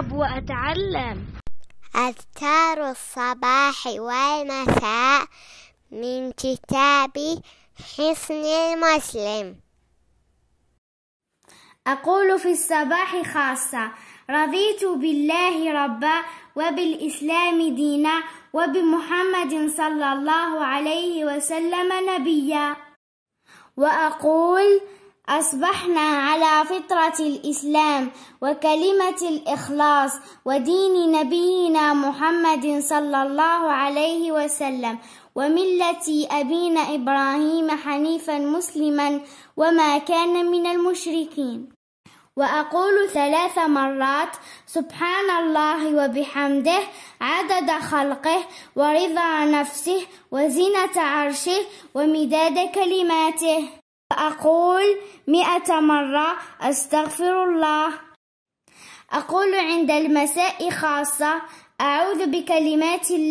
ألعب وأتعلم أذكار الصباح والمساء من كتاب حصن المسلم أقول في الصباح خاصة رضيت بالله ربا وبالإسلام دينا وبمحمد صلى الله عليه وسلم نبيا وأقول أصبحنا على فطرة الإسلام وكلمة الإخلاص ودين نبينا محمد صلى الله عليه وسلم وملة أبينا إبراهيم حنيفا مسلما وما كان من المشركين وأقول ثلاث مرات سبحان الله وبحمده عدد خلقه ورضا نفسه وزنة عرشه ومداد كلماته أقول مئة مرة أستغفر الله أقول عند المساء خاصة أعوذ بكلمات الله